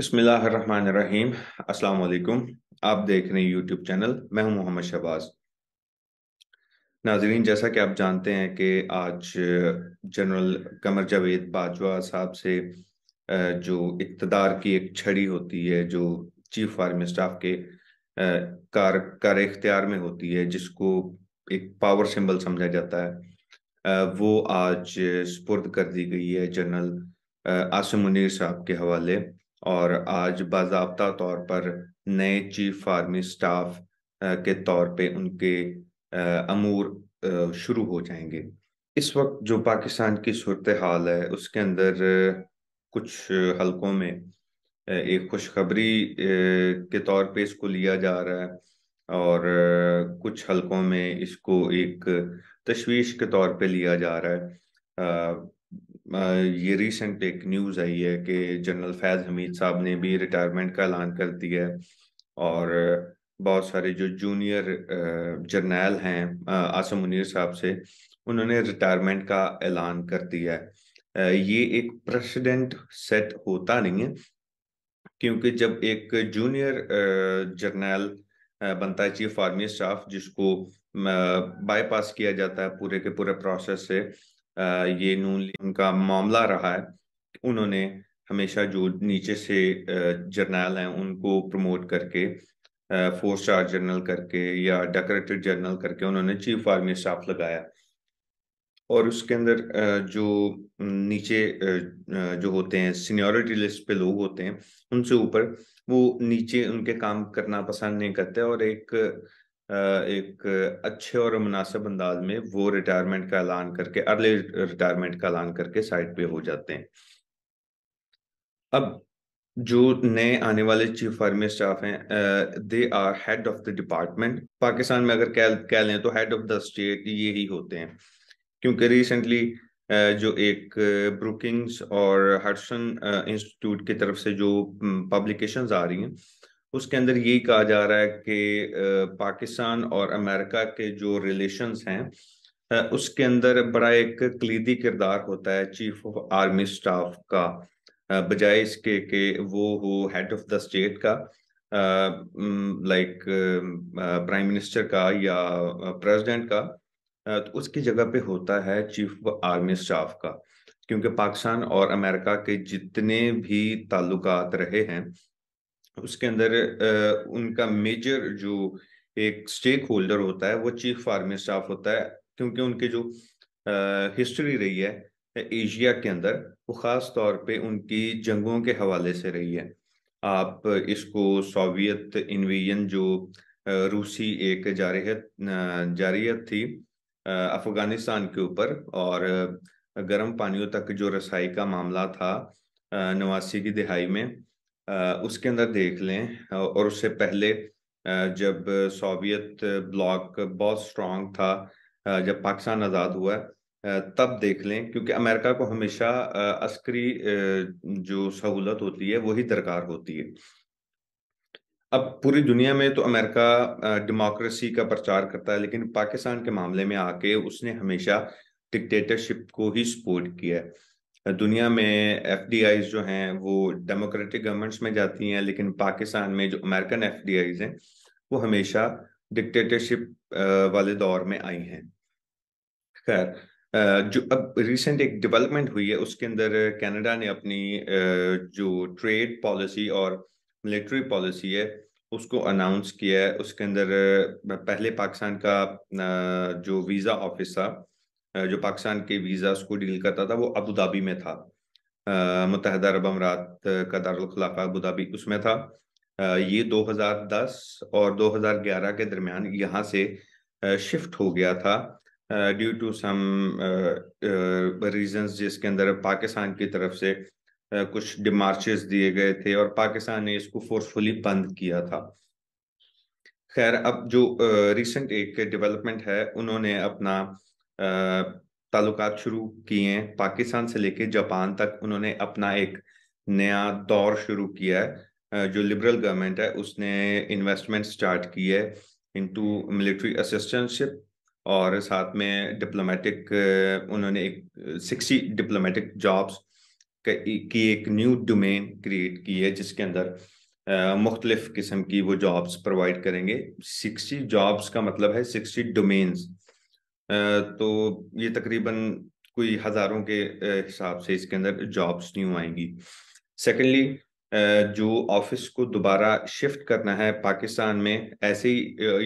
बसमीम अल्लाम आप देख रहे हैं यूट्यूब चैनल मैं हूं मोहम्मद शहबाज नाजरीन जैसा कि आप जानते हैं कि आज जनरल कमर जावेद बाजवा साहब से जो इकतदार की एक छड़ी होती है जो चीफ आर्मी स्टाफ के कार कार इख्तियार में होती है जिसको एक पावर सिंबल समझा जाता है वो आज सुपुर्द कर दी गई है जनरल आसिम मुनिर साहब के हवाले और आज बाबा तौर पर नए चीफ आर्मी स्टाफ के तौर पे उनके अमूर शुरू हो जाएंगे इस वक्त जो पाकिस्तान की सूरत हाल है उसके अंदर कुछ हलकों में एक खुशखबरी के तौर पे इसको लिया जा रहा है और कुछ हलकों में इसको एक तशवीश के तौर पे लिया जा रहा है ये रिसेंट एक न्यूज़ आई है कि जनरल फैज़ हमीद साहब ने भी रिटायरमेंट का ऐलान कर दिया है और बहुत सारे जो जूनियर जर्नैल हैं आसम मुनीर साहब से उन्होंने रिटायरमेंट का ऐलान कर दिया है ये एक प्रेसिडेंट सेट होता नहीं है क्योंकि जब एक जूनियर जर्नैल बनता है चीफ आर्मी स्टाफ जिसको बाईपास किया जाता है पूरे के पूरे प्रोसेस से ये नून लीग का मामला रहा है उन्होंने हमेशा जो नीचे से जर्नल हैं उनको प्रमोट करके फोर स्टार जर्नल करके या डेकोरेटेड जर्नल करके उन्होंने चीफ आर्मी स्टाफ लगाया और उसके अंदर जो नीचे जो होते हैं सीनियोरिटी लिस्ट पे लोग होते हैं उनसे ऊपर वो नीचे उनके काम करना पसंद नहीं करते और एक एक अच्छे और मुनासिब अंदाज में वो रिटायरमेंट का ऐलान करके अर्ली रिटायरमेंट का ऐलान करके साइड पे हो जाते हैं अब जो नए आने वाले चीफ आर्मी स्टाफ हैं they are head of the department Pakistan में अगर कह कह लें तो हेड ऑफ द स्टेट ये ही होते हैं क्योंकि रिसेंटली जो एक ब्रुकिंग्स और हर्सन इंस्टीट्यूट की तरफ से जो पब्लिकेशंस आ रही हैं उसके अंदर यही कहा जा रहा है कि पाकिस्तान और अमेरिका के जो रिलेशंस हैं उसके अंदर बड़ा एक कलीदी किरदार होता है चीफ ऑफ आर्मी स्टाफ का बजाय इसके कि वो हो हेड ऑफ द स्टेट का लाइक प्राइम मिनिस्टर का या प्रेसिडेंट का तो उसकी जगह पे होता है चीफ ऑफ आर्मी स्टाफ का क्योंकि पाकिस्तान और अमेरिका के जितने भी ताल्लुकात रहे हैं उसके अंदर उनका मेजर जो एक स्टेक होल्डर होता है वो चीफ फार्मी स्टाफ होता है क्योंकि उनके जो हिस्ट्री रही है एशिया के अंदर वो ख़ास तौर पे उनकी जंगों के हवाले से रही है आप इसको सोवियत इन्वेजन जो रूसी एक जारहत जारियत थी अफगानिस्तान के ऊपर और गर्म पानियों तक जो रसाई का मामला था नवासी की दिहाई में उसके अंदर देख लें और उससे पहले जब सोवियत ब्लॉक बहुत स्ट्रांग था जब पाकिस्तान आज़ाद हुआ तब देख लें क्योंकि अमेरिका को हमेशा अस्करी जो सहूलत होती है वही दरकार होती है अब पूरी दुनिया में तो अमेरिका डेमोक्रेसी का प्रचार करता है लेकिन पाकिस्तान के मामले में आके उसने हमेशा डिक्टेटरशिप को ही सपोर्ट किया है दुनिया में एफ जो हैं वो डेमोक्रेटिक गवर्नमेंट्स में जाती हैं लेकिन पाकिस्तान में जो अमेरिकन एफ हैं वो हमेशा डिक्टेटरशिप वाले दौर में आई हैं खैर जो अब रिसेंट एक डेवलपमेंट हुई है उसके अंदर कनाडा ने अपनी जो ट्रेड पॉलिसी और मिलिट्री पॉलिसी है उसको अनाउंस किया है उसके अंदर पहले पाकिस्तान का जो वीज़ा ऑफिस था जो पाकिस्तान के वीजा को डील करता था वो अबू धाबी में था मुतहद अरब अमरात का दारखिलाफा अबू धाबी उसमें था ये 2010 और 2011 के दरमियान यहाँ से शिफ्ट हो गया था ड्यू टू सम रीजंस जिसके अंदर पाकिस्तान की तरफ से कुछ डिमार्चेस दिए गए थे और पाकिस्तान ने इसको फोर्सफुली बंद किया था खैर अब जो रिसेंट एक डेवलपमेंट है उन्होंने अपना ताल्लुकात शुरू किए हैं पाकिस्तान से लेके जापान तक उन्होंने अपना एक नया दौर शुरू किया है जो लिबरल गवर्नमेंट है उसने इन्वेस्टमेंट स्टार्ट की है इनटू मिलिट्री असिस्टेंटशिप और साथ में डिप्लोमेटिक उन्होंने एक सिक्सटी डिप्लोमेटिक जॉब्स की एक न्यू डोमेन क्रिएट की है जिसके अंदर मुख्तलिफ किस्म की वो जॉब्स प्रोवाइड करेंगे सिक्सटी जॉब्स का मतलब है सिक्सटी डोमेन्स तो ये तकरीबन कोई हज़ारों के हिसाब से इसके अंदर जॉब्स न्यू आएंगी सेकेंडली जो ऑफिस को दोबारा शिफ्ट करना है पाकिस्तान में ऐसे ही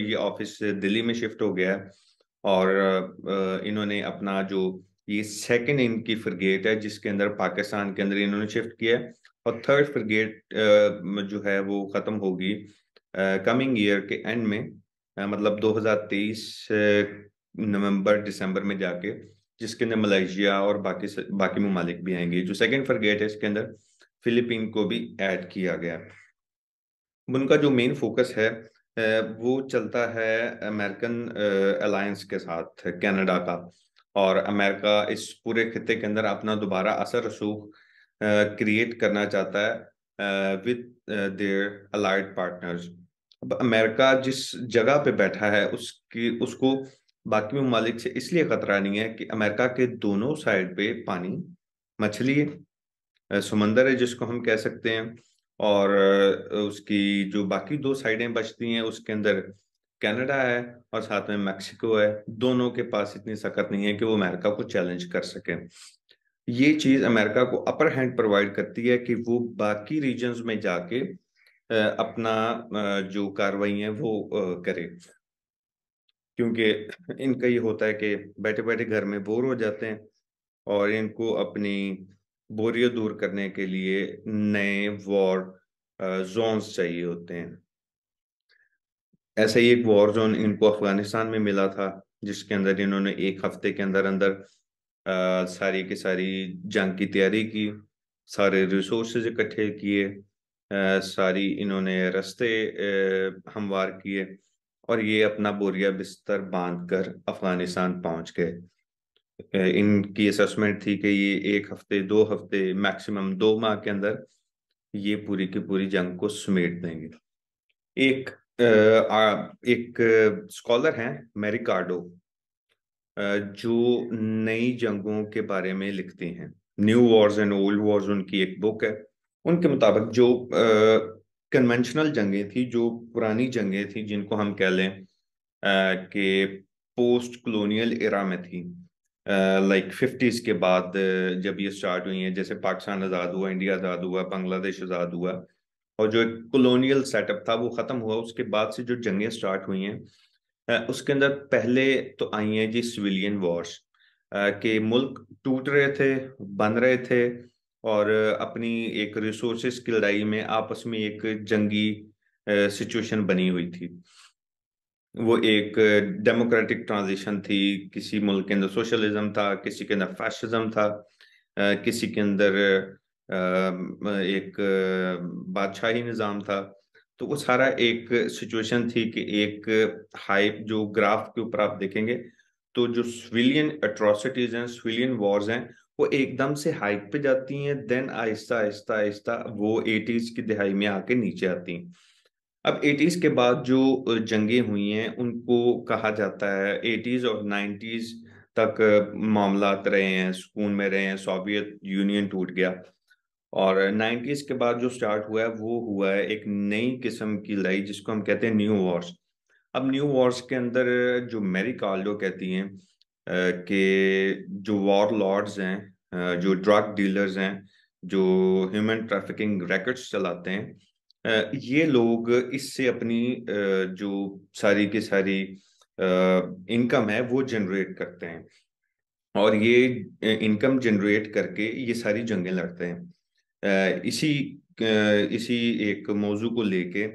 ये ऑफिस दिल्ली में शिफ्ट हो गया है और इन्होंने अपना जो ये सेकेंड इनकी फ्रिगेट है जिसके अंदर पाकिस्तान के अंदर इन्होंने शिफ्ट किया है और थर्ड फ्रिगेट जो है वो ख़त्म होगी कमिंग ईयर के एंड में मतलब 2023 नवंबर दिसंबर में जाके जिसके अंदर मलेशिया और बाकी बाकी ममालिक भी आएंगे जो सेकेंड फॉरगेट है इसके अंदर फिलिपीन को भी ऐड किया गया उनका जो मेन फोकस है वो चलता है अमेरिकन अलायंस के साथ कनाडा का और अमेरिका इस पूरे खत्े के अंदर अपना दोबारा असर रसूख क्रिएट करना चाहता है विद देयर अलाइड पार्टनर्स अब अमेरिका जिस जगह पे बैठा है उसकी उसको बाकी ममालिक से इसलिए खतरा नहीं है कि अमेरिका के दोनों साइड पे पानी मछली समंदर है जिसको हम कह सकते हैं और उसकी जो बाकी दो साइडें बचती हैं उसके अंदर कनाडा है और साथ में मैक्सिको है दोनों के पास इतनी सख्त नहीं है कि वो अमेरिका को चैलेंज कर सकें ये चीज अमेरिका को अपर हैंड प्रोवाइड करती है कि वो बाकी रीजन में जाके अपना जो कार्रवाई है वो करे क्योंकि इनका ये होता है कि बैठे बैठे घर में बोर हो जाते हैं और इनको अपनी बोरियत दूर करने के लिए नए वॉर जोन्स चाहिए होते हैं ऐसा ही एक वॉर जोन इनको अफगानिस्तान में मिला था जिसके अंदर इन्होंने एक हफ्ते के अंदर अंदर आ, सारी की सारी जंग की तैयारी की सारे रिसोर्सेज इकट्ठे किए सारी इन्होंने रस्ते हमवार किए और ये अपना बोरिया बिस्तर बांध कर अफगानिस्तान पहुंच गए इनकी असेसमेंट थी कि ये एक हफ्ते दो हफ्ते मैक्सिमम दो माह के अंदर ये पूरी की पूरी जंग को समेट देंगे एक आ, एक स्कॉलर हैं मैरिकार्डो जो नई जंगों के बारे में लिखते हैं new wars and old wars उनकी एक बुक है उनके मुताबिक जो कन्वेंशनल जंगें थी जो पुरानी जंगें थी जिनको हम कह लें कि पोस्ट कलोनियल इरा में थी लाइक फिफ्टीज़ के बाद जब ये स्टार्ट हुई है जैसे पाकिस्तान आज़ाद हुआ इंडिया आज़ाद हुआ बांग्लादेश आज़ाद हुआ और जो एक कलोनियल सेटअप था वो ख़त्म हुआ उसके बाद से जो जंगें स्टार्ट हुई हैं उसके अंदर पहले तो आई हैं जी सिविलियन वॉर्स के मुल्क टूट रहे थे बन रहे थे और अपनी एक रिसोर्सेस की लड़ाई में आपस में एक जंगी सिचुएशन बनी हुई थी वो एक डेमोक्रेटिक ट्रांजिशन थी किसी मुल्क के अंदर सोशलिज्म था किसी के अंदर फैशिज्म था किसी के अंदर एक बादशाही निज़ाम था तो वो सारा एक सिचुएशन थी कि एक हाइप जो ग्राफ के ऊपर आप देखेंगे तो जो सिविलियन अट्रोसिटीज हैं सिविलियन वॉर्स हैं वो एकदम से हाइक पे जाती हैं देन आहिस्ता आहिस्ता आहिस्ता वो एटीज की दिहाई में आके नीचे आती हैं अब एटीज के बाद जो जंगें हुई हैं उनको कहा जाता है एटीज और नाइन्टीज तक मामला रहे हैं सुकून में रहे हैं सोवियत यूनियन टूट गया और नाइन्टीज के बाद जो स्टार्ट हुआ है वो हुआ है एक नई किस्म की लड़ाई जिसको हम कहते हैं न्यू वॉर्स अब न्यू वॉर्स के अंदर जो मेरी कार्लो कहती हैं कि जो वॉर लॉर्ड्स हैं जो ड्रग डीलर्स हैं जो ह्यूमन ट्रैफिकिंग रैकेट्स चलाते हैं ये लोग इससे अपनी जो सारी की सारी इनकम है वो जनरेट करते हैं और ये इनकम जनरेट करके ये सारी जंगें लड़ते हैं इसी इसी एक मौजू को लेके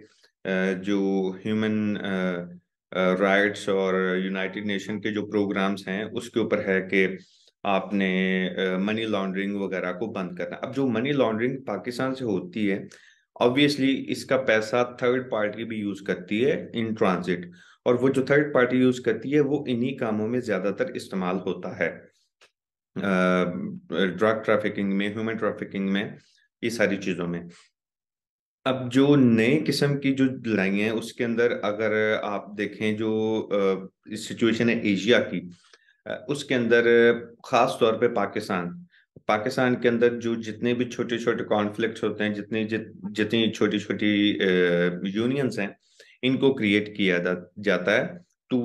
जो ह्यूमन राइट्स और यूनाइटेड नेशन के जो प्रोग्राम्स हैं उसके ऊपर है कि आपने मनी लॉन्ड्रिंग वगैरह को बंद करना अब जो मनी लॉन्ड्रिंग पाकिस्तान से होती है ऑब्वियसली इसका पैसा थर्ड पार्टी भी यूज करती है इन ट्रांजिट और वो जो थर्ड पार्टी यूज करती है वो इन्हीं कामों में ज्यादातर इस्तेमाल होता है ड्रग ट्रैफिकिंग में ह्यूमन ट्रैफिकिंग में ये सारी चीजों में अब जो नए किस्म की जो लड़ाई है उसके अंदर अगर आप देखें जो सिचुएशन है एशिया की उसके अंदर ख़ास तौर पे पाकिस्तान पाकिस्तान के अंदर जो जितने भी छोटे छोटे कॉन्फ्लिक्ट होते हैं जितने जित जितनी छोटी छोटी यूनियंस हैं इनको क्रिएट किया जाता है टू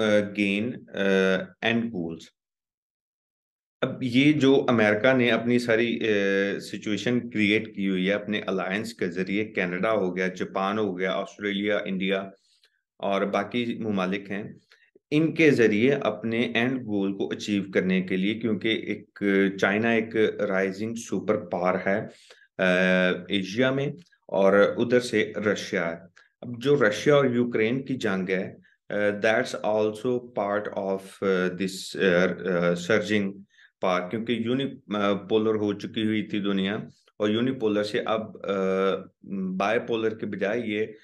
गेन एंड गोल्स अब ये जो अमेरिका ने अपनी सारी सिचुएशन क्रिएट की हुई है अपने अलायंस के जरिए कनाडा हो गया जापान हो गया ऑस्ट्रेलिया इंडिया और बाकी ममालिक हैं इनके ज़रिए अपने एंड गोल को अचीव करने के लिए क्योंकि एक चाइना एक राइजिंग सुपर पावर है एशिया में और उधर से रशिया है अब जो रशिया और यूक्रेन की जंग है that's also part of this surging power क्योंकि यूनिपोलर हो चुकी हुई थी दुनिया और यूनिपोलर से अब बायपोलर के बजाय ये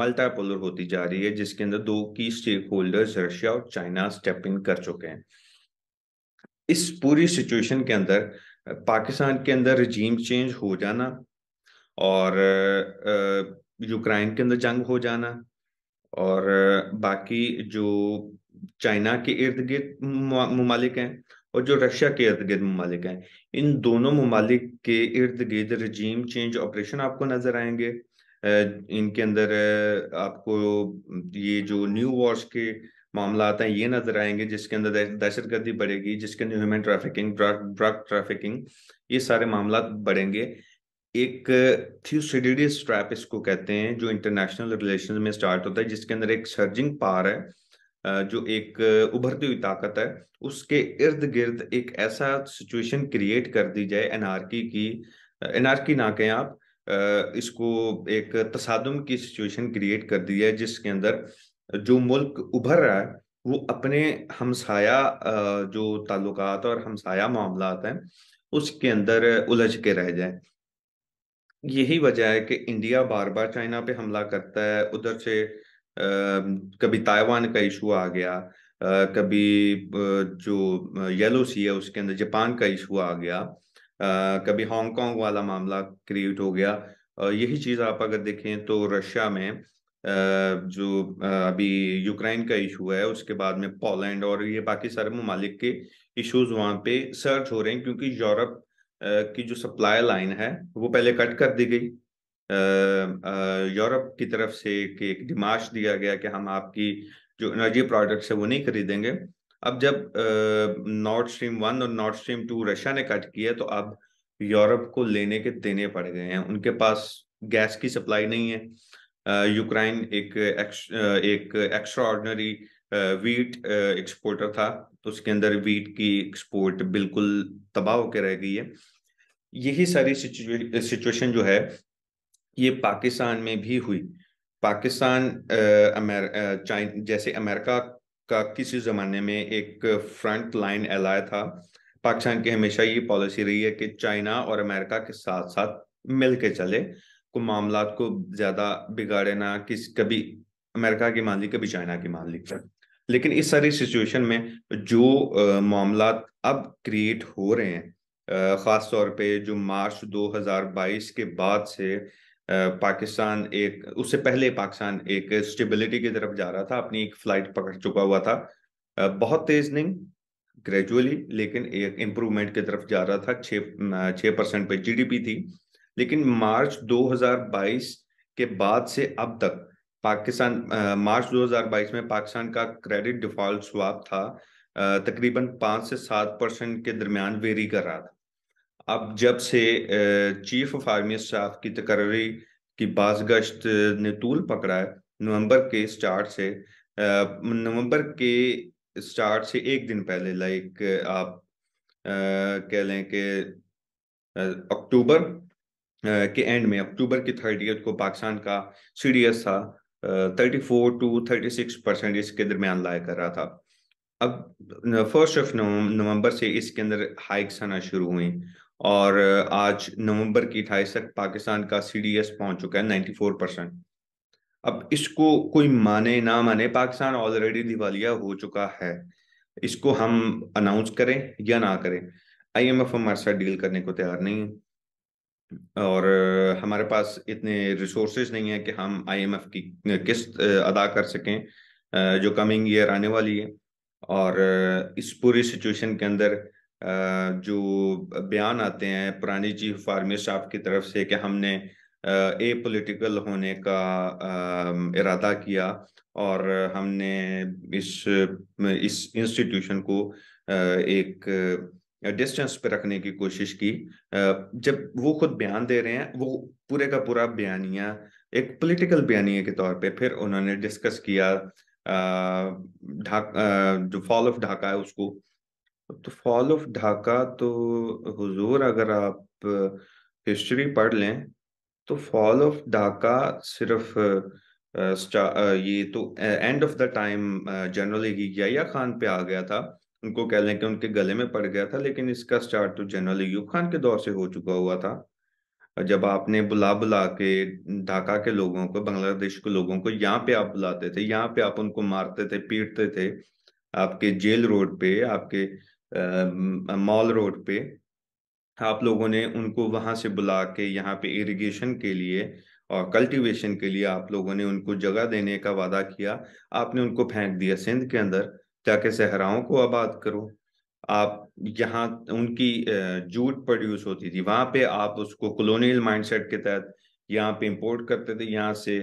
मल्टापोलर होती जा रही है जिसके अंदर दो की स्टेक होल्डर्स रशिया और चाइना स्टेप इन कर चुके हैं इस पूरी सिचुएशन के अंदर पाकिस्तान के अंदर रजीम चेंज हो जाना और यूक्रेन के अंदर जंग हो जाना और बाकी जो चाइना के इर्द गिर्द ममालिक हैं और जो रशिया के इर्द गिर्द ममालिक हैं इन दोनों ममालिक के इर्द गिर्द रजीम चेंज ऑपरेशन आपको नजर आएंगे इनके अंदर आपको ये जो न्यू वॉर्स के मामला हैं ये नजर आएंगे जिसके अंदर दहशत गर्दी बढ़ेगी जिसके अंदर ह्यूमन ट्रैफिकिंग ड्रग ट्रैफिकिंग ये सारे मामला बढ़ेंगे एक थ्यूसिडिडियस ट्रैप इसको कहते हैं जो इंटरनेशनल रिलेशन में स्टार्ट होता है जिसके अंदर एक सर्जिंग पार है जो एक उभरती हुई ताकत है उसके इर्द गिर्द एक ऐसा सिचुएशन क्रिएट कर दी जाए एनआरकी की एनआरकी ना कहें आप इसको एक तसादम की सिचुएशन क्रिएट कर दी जाए जिसके अंदर जो मुल्क उभर रहा है वो अपने हमसाया जो ताल्लुकात और हमसाया मामला हैं उसके अंदर उलझ के रह जाए यही वजह है कि इंडिया बार बार चाइना पे हमला करता है उधर से कभी ताइवान का इशू आ गया कभी जो येलो सी है उसके अंदर जापान का इशू आ गया कभी हांगकांग वाला मामला क्रिएट हो गया यही चीज आप अगर देखें तो रशिया में जो अभी यूक्रेन का इशू है उसके बाद में पोलैंड और ये बाकी सारे ममालिक के इश्यूज वहां पे सर्च हो रहे हैं क्योंकि यूरोप की जो सप्लाई लाइन है वो पहले कट कर दी गई यूरोप की तरफ से एक डिमाश दिया गया कि हम आपकी जो एनर्जी प्रोडक्ट्स है वो नहीं खरीदेंगे अब जब नॉर्थ स्ट्रीम वन और नॉर्थ स्ट्रीम टू रशिया ने कट किया तो अब यूरोप को लेने के देने पड़ गए हैं उनके पास गैस की सप्लाई नहीं है यूक्रेन एक एक एक्स्ट्रा ऑर्डनरी वीट एक्सपोर्टर था तो उसके अंदर वीट की एक्सपोर्ट बिल्कुल तबाह होकर रह गई है यही सारी सिचुएशन जो है ये पाकिस्तान में भी हुई पाकिस्तान अमेर, चाइन जैसे अमेरिका का किसी ज़माने में एक फ्रंट लाइन एलाय था पाकिस्तान की हमेशा ये पॉलिसी रही है कि चाइना और अमेरिका के साथ साथ मिल के चले को मामला को ज़्यादा बिगाड़े ना किस कभी अमेरिका की मान ली कभी चाइना की मान ली लेकिन इस सारी सिचुएशन में जो मामला अब क्रिएट हो रहे हैं ख़ास तौर पे जो मार्च 2022 के बाद से पाकिस्तान एक उससे पहले पाकिस्तान एक स्टेबिलिटी की तरफ जा रहा था अपनी एक फ्लाइट पकड़ चुका हुआ था बहुत तेज नहीं ग्रेजुअली लेकिन एक इम्प्रूवमेंट की तरफ जा रहा था छः छः परसेंट पे जीडीपी थी लेकिन मार्च 2022 के बाद से अब तक पाकिस्तान मार्च 2022 में पाकिस्तान का क्रेडिट डिफॉल्ट स्वाप था तकरीबन पाँच से सात परसेंट के दरमियान वेरी कर रहा था अब जब से चीफ ऑफ आर्मी स्टाफ की तकर्री की बाजगश्त ने तूल पकड़ा है नवंबर के स्टार्ट से नवंबर के स्टार्ट से एक दिन पहले लाइक आप कह लें कि अक्टूबर के एंड में अक्टूबर की थर्टी को पाकिस्तान का सी डी एस था thirty four to thirty six percent इसके दरमियान लाया कर रहा था अब फर्स्ट ऑफ नवंबर से इसके अंदर हाइक्स आना शुरू हुई और आज नवंबर की अठाईस तक पाकिस्तान का सीडीएस पहुंच चुका है फोर परसेंट अब इसको कोई माने ना माने पाकिस्तान ऑलरेडी दिवालिया हो चुका है इसको हम अनाउंस करें या ना करें आईएमएफ हमारे साथ डील करने को तैयार नहीं है और हमारे पास इतने रिसोर्सेज नहीं है कि हम आईएमएफ की किस्त अदा कर सकें जो कमिंग ईयर आने वाली है और इस पूरी सिचुएशन के अंदर जो बयान आते हैं पुरानी चीफ फार्मी स्टाफ की तरफ से कि हमने ए पॉलिटिकल होने का इरादा किया और हमने इस इस इंस्टीट्यूशन को एक डिस्टेंस पे रखने की कोशिश की जब वो खुद बयान दे रहे हैं वो पूरे का पूरा बयानिया एक पॉलिटिकल बयानिया के तौर पे फिर उन्होंने डिस्कस किया ढाका जो फॉल ऑफ ढाका है उसको तो फॉल ऑफ ढाका तो हुजूर अगर आप हिस्ट्री पढ़ लें तो फॉल ऑफ ढाका सिर्फ ये तो end of the time general Yahya Khan पे आ गया था उनको कह लें कि उनके गले में पड़ गया था लेकिन इसका स्टार्ट तो जनरल यूब खान के दौर से हो चुका हुआ था जब आपने बुला बुला के ढाका के लोगों को बांग्लादेश के लोगों को यहाँ पे आप बुलाते थे यहाँ पे आप उनको मारते थे पीटते थे आपके जेल रोड पे आपके मॉल रोड पे आप लोगों ने उनको वहां से बुला के यहाँ पे इरिगेशन के लिए और कल्टीवेशन के लिए आप लोगों ने उनको जगह देने का वादा किया आपने उनको फेंक दिया सिंध के अंदर ताकि सहराओं को आबाद करो आप यहाँ उनकी जूट प्रोड्यूस होती थी वहां पे आप उसको कॉलोनियल माइंडसेट के तहत यहाँ पे इंपोर्ट करते थे यहाँ से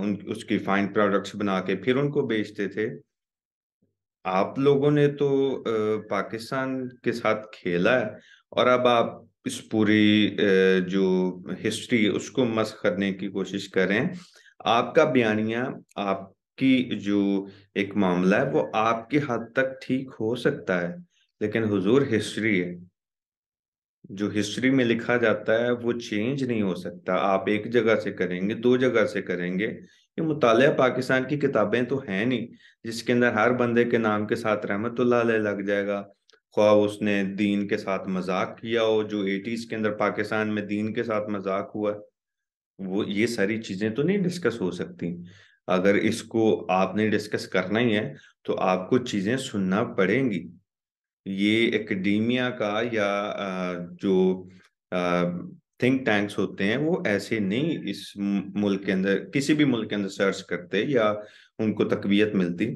उन उसकी फाइन प्रोडक्ट्स बना के फिर उनको बेचते थे आप लोगों ने तो पाकिस्तान के साथ खेला है और अब आप इस पूरी जो हिस्ट्री है उसको मस्ख करने की कोशिश करें आपका बयानिया आपकी जो एक मामला है वो आपके हद तक ठीक हो सकता है लेकिन हुजूर हिस्ट्री है जो हिस्ट्री में लिखा जाता है वो चेंज नहीं हो सकता आप एक जगह से करेंगे दो जगह से करेंगे ये मुताल पाकिस्तान की किताबें तो हैं नहीं जिसके अंदर हर बंदे के नाम के साथ रहमतुल्ला लग जाएगा ख्वाब उसने दीन के साथ मजाक किया हो जो एटीज़ के अंदर पाकिस्तान में दीन के साथ मजाक हुआ वो ये सारी चीज़ें तो नहीं डिस्कस हो सकती अगर इसको आपने डिस्कस करना ही है तो आपको चीज़ें सुनना पड़ेंगी ये एकेडमिया का या जो थिंक टैंक्स होते हैं वो ऐसे नहीं इस मुल्क के अंदर किसी भी मुल्क के अंदर सर्च करते या उनको तकवीत मिलती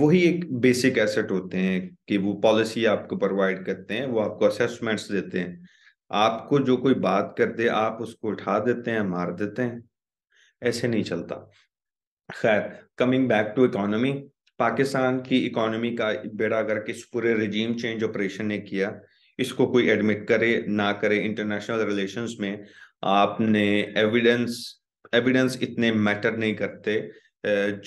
वही एक बेसिक एसेट होते हैं कि वो पॉलिसी आपको प्रोवाइड करते हैं वो आपको असेसमेंट्स देते हैं आपको जो कोई बात करते आप उसको उठा देते हैं मार देते हैं ऐसे नहीं चलता खैर coming back to economy Pakistan की इकोनॉमी का बेड़ा अगर किस पूरे रिजीम चेंज ऑपरेशन ने किया इसको कोई एडमिट करे ना करे इंटरनेशनल रिलेशंस में आपने एविडेंस एविडेंस इतने मैटर नहीं करते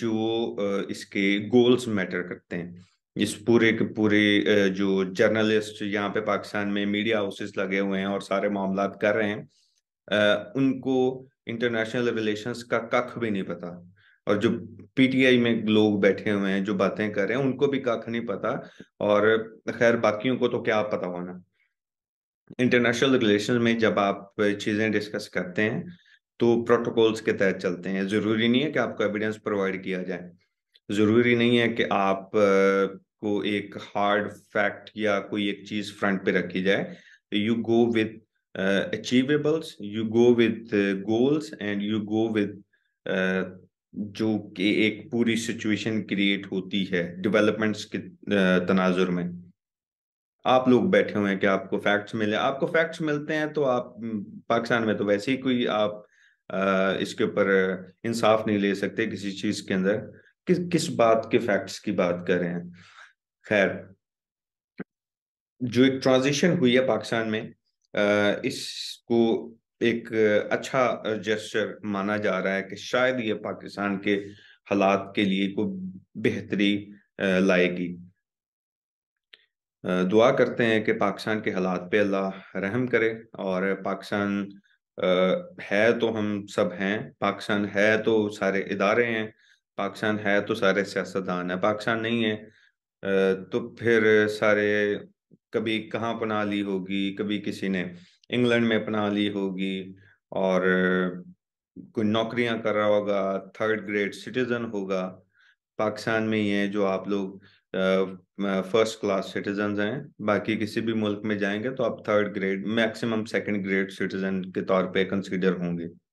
जो इसके गोल्स मैटर करते हैं इस पूरे के पूरे जो जर्नलिस्ट यहाँ पे पाकिस्तान में मीडिया हाउसेस लगे हुए हैं और सारे मामला कर रहे हैं उनको इंटरनेशनल रिलेशंस का कख भी नहीं पता और जो पीटीआई में लोग बैठे हुए हैं जो बातें कर रहे हैं उनको भी कख नहीं पता और खैर बाकियों को तो क्या पता होना इंटरनेशनल रिलेशन में जब आप चीजें डिस्कस करते हैं तो प्रोटोकॉल्स के तहत चलते हैं जरूरी नहीं है कि आपको एविडेंस प्रोवाइड किया जाए जरूरी नहीं है कि आप को एक हार्ड फैक्ट या कोई एक चीज फ्रंट पे रखी जाए you go with achievables you go with goals and you go with जो कि एक पूरी सिचुएशन क्रिएट होती है डेवलपमेंट्स के तनाजुर में आप लोग बैठे हुए हैं कि आपको फैक्ट्स मिले आपको फैक्ट्स मिलते हैं तो आप पाकिस्तान में तो वैसे ही कोई आप इसके ऊपर इंसाफ नहीं ले सकते किसी चीज के अंदर किस किस बात के फैक्ट्स की बात कर रहे हैं खैर जो एक ट्रांजिशन हुई है पाकिस्तान में इसको एक अच्छा जेस्टर माना जा रहा है कि शायद ये पाकिस्तान के हालात के लिए को बेहतरी लाएगी दुआ करते हैं कि पाकिस्तान के हालात पे अल्लाह रहम करे और पाकिस्तान है तो हम सब हैं पाकिस्तान है तो सारे इदारे हैं पाकिस्तान है तो सारे सियासतदान हैं पाकिस्तान नहीं है तो फिर सारे कभी कहाँ पना ली होगी कभी किसी ने इंग्लैंड में अपना ली होगी और कोई नौकरियां कर रहा होगा थर्ड ग्रेड सिटीजन होगा पाकिस्तान में ही है जो आप लोग फर्स्ट क्लास सिटीजन हैं बाकी किसी भी मुल्क में जाएंगे तो आप third grade maximum second grade citizen के तौर पे कंसीडर होंगे